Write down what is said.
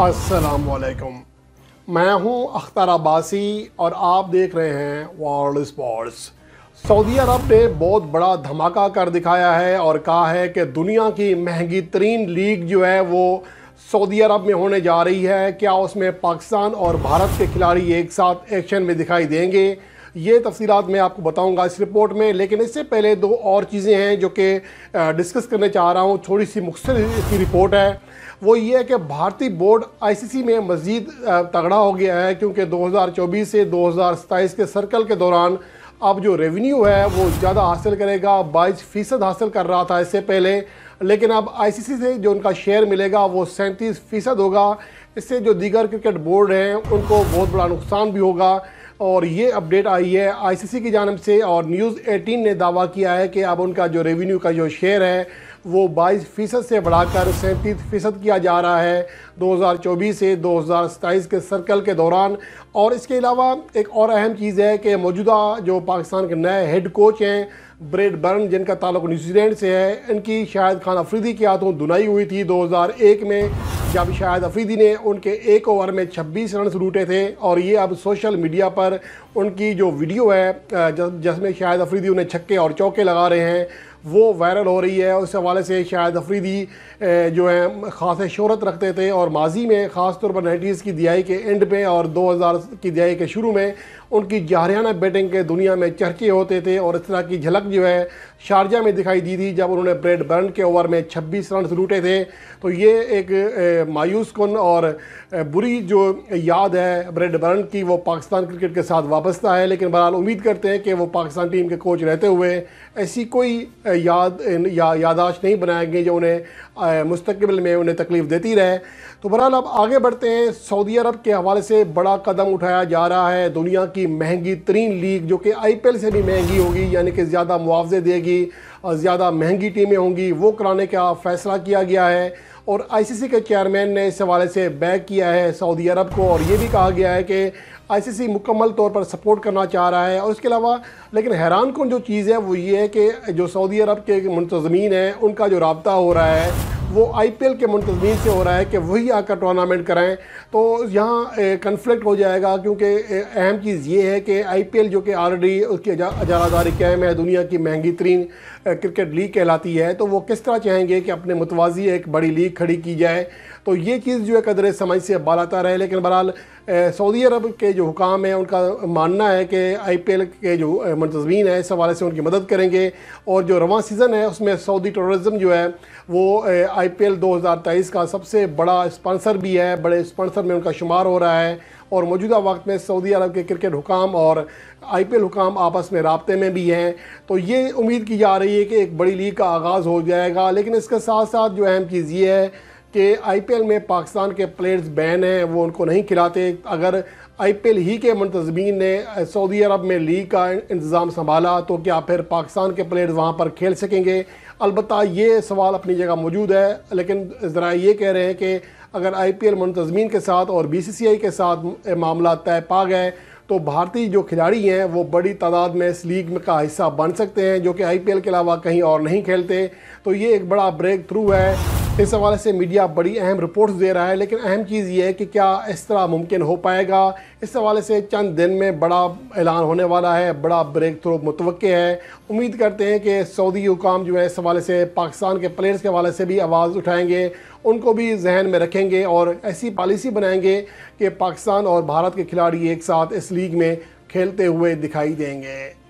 असलकम मैं हूं अख्तर अब्बासी और आप देख रहे हैं वर्ल्ड स्पोर्ट्स सऊदी अरब ने बहुत बड़ा धमाका कर दिखाया है और कहा है कि दुनिया की महंगी तरीन लीग जो है वो सऊदी अरब में होने जा रही है क्या उसमें पाकिस्तान और भारत के खिलाड़ी एक साथ एक्शन में दिखाई देंगे ये तफसीत मैं आपको बताऊँगा इस रिपोर्ट में लेकिन इससे पहले दो और चीज़ें हैं जो कि डिस्कस करने चाह रहा हूँ थोड़ी सी मुख्तर इसकी रिपोर्ट है वो ये है कि भारतीय बोर्ड सी में मज़ीद तगड़ा हो गया है क्योंकि चौबीस से 2027 के सर्कल के दौरान अब जो रेवेन्यू है वो ज़्यादा हासिल करेगा बाईस फ़ीसद हासिल कर रहा था इससे पहले लेकिन अब आईसीसी से जो उनका शेयर मिलेगा वो सैंतीस फ़ीसद होगा इससे जो दीगर क्रिकेट बोर्ड हैं उनको बहुत बड़ा नुकसान भी होगा और ये अपडेट आई है आईसीसी की जानब से और न्यूज़ 18 ने दावा किया है कि अब उनका जो रेवेन्यू का जो शेयर है वो 22 फ़ीसद से बढ़ाकर सैंतीस फ़ीसद किया जा रहा है 2024 से 2027 के सर्कल के दौरान और इसके अलावा एक और अहम चीज़ है कि मौजूदा जो पाकिस्तान के नए हेड कोच हैं ब्रेड बर्न जिनका ताल्लुक न्यूजीलैंड से है इनकी शाहिद खान अफरीदी के हाथों धुनाई हुई थी 2001 में जब शायद अफीदी ने उनके एक ओवर में 26 रन लूटे थे और ये अब सोशल मीडिया पर उनकी जो वीडियो है जिसमें शायद अफरीदी उन्हें छक्के और चौके लगा रहे हैं वो वायरल हो रही है उस हवाले से शायद अफरीदी जो है ख़ास शहरत रखते थे और माजी में ख़ास तौर पर नाइन्टीज़ की दिहाई के एंड पे और 2000 की दिहाई के शुरू में उनकी जहरियाना बैटिंग के दुनिया में चर्चे होते थे और इस तरह की झलक जो है शारजा में दिखाई दी थी जब उन्होंने ब्रेड बर्न के ओवर में 26 रन लूटे थे तो ये एक मायूस कन और बुरी जो याद है ब्रेड बर्न की वो पाकिस्तान क्रिकेट के साथ वाबस्ता है लेकिन बहरहाल उम्मीद करते हैं कि वो पाकिस्तान टीम के कोच रहते हुए ऐसी कोई याद या, यादाश्त नहीं बनाएंगे जो उन्हें मुस्तबिल में उन्हें तकलीफ़ देती रहे तो बहरहाल अब आगे बढ़ते हैं सऊदी अरब के हवाले से बड़ा कदम उठाया जा रहा है दुनिया की महंगी तरीन लीग जो कि आई पी एल से भी महंगी होगी यानी कि ज़्यादा मुआवजे देगी ज़्यादा महंगी टीमें होंगी वो कराने का फ़ैसला किया गया है और आई सी सी के चेयरमैन ने इस हवाले से बैक किया है सऊदी अरब को और ये भी कहा गया है कि आईसीसी मुकम्मल तौर पर सपोर्ट करना चाह रहा है और इसके अलावा लेकिन हैरान कन जो चीज़ है वो ये है कि जो सऊदी अरब के मुंतजमीन हैं उनका जो रबता हो रहा है वो आईपीएल के मुंतजमीन से हो रहा है कि वही आकर टूर्नामेंट कराएं तो यहाँ कन्फ्लिक्ट हो जाएगा क्योंकि अहम चीज़ ये है कि आईपीएल जो कि ऑलरेडी उसकी अजारादारी कैम है दुनिया की महंगी तरीन क्रिकेट लीग कहलाती है तो वो किस तरह चाहेंगे कि अपने मुतवाजी एक बड़ी लीग खड़ी की जाए तो ये चीज़ जो है कदर समझ से बालाता रहे लेकिन बहरहाल सऊदी अरब के जो हुकाम हैं उनका मानना है कि आई पी एल के जो मंतजमीन है इस हवाले से उनकी मदद करेंगे और जो रवा सीज़न है उसमें सऊदी टूरिज़म जो है वो आई पी एल दो हज़ार तेईस का सबसे बड़ा स्पॉन्सर भी है बड़े स्पॉन्सर में उनका शुमार हो रहा है और मौजूदा वक्त में सऊदी अरब के क्रिकेट हुकाम और आई पी एल हुकाम आपस में रबते में भी हैं तो ये उम्मीद की जा रही है कि एक बड़ी लीग का आगाज़ हो जाएगा लेकिन इसके साथ साथ जो अहम चीज़ ये है कि आईपीएल में पाकिस्तान के प्लेयर्स बैन हैं वो उनको नहीं खिलाते अगर आईपीएल ही के मंतजमीन ने सऊदी अरब में लीग का इंतज़ाम संभाला तो क्या फिर पाकिस्तान के प्लेयर्स वहाँ पर खेल सकेंगे अलबत् ये सवाल अपनी जगह मौजूद है लेकिन ज़रा ये कह रहे हैं कि अगर आई पी एल मंतजमीन के साथ और बी सी सी आई के साथ मामला तय पा गए तो भारतीय जो खिलाड़ी हैं वो बड़ी तादाद में इस लीग में का हिस्सा बन सकते हैं जो कि आई पी एल के अलावा कहीं और नहीं खेलते तो ये एक बड़ा ब्रेक थ्रू है इस हवाले से मीडिया बड़ी अहम रिपोर्ट्स दे रहा है लेकिन अहम चीज़ ये है कि क्या इस तरह मुमकिन हो पाएगा इस हवाले से चंद दिन में बड़ा ऐलान होने वाला है बड़ा ब्रेक थ्रो मुतव है उम्मीद करते हैं कि सऊदी हुकाम जो है इस हवाले से पाकिस्तान के प्लेयर्स के हवाले से भी आवाज़ उठाएँगे उनको भी जहन में रखेंगे और ऐसी पॉलिसी बनाएंगे कि पाकिस्तान और भारत के खिलाड़ी एक साथ इस लीग में खेलते हुए दिखाई देंगे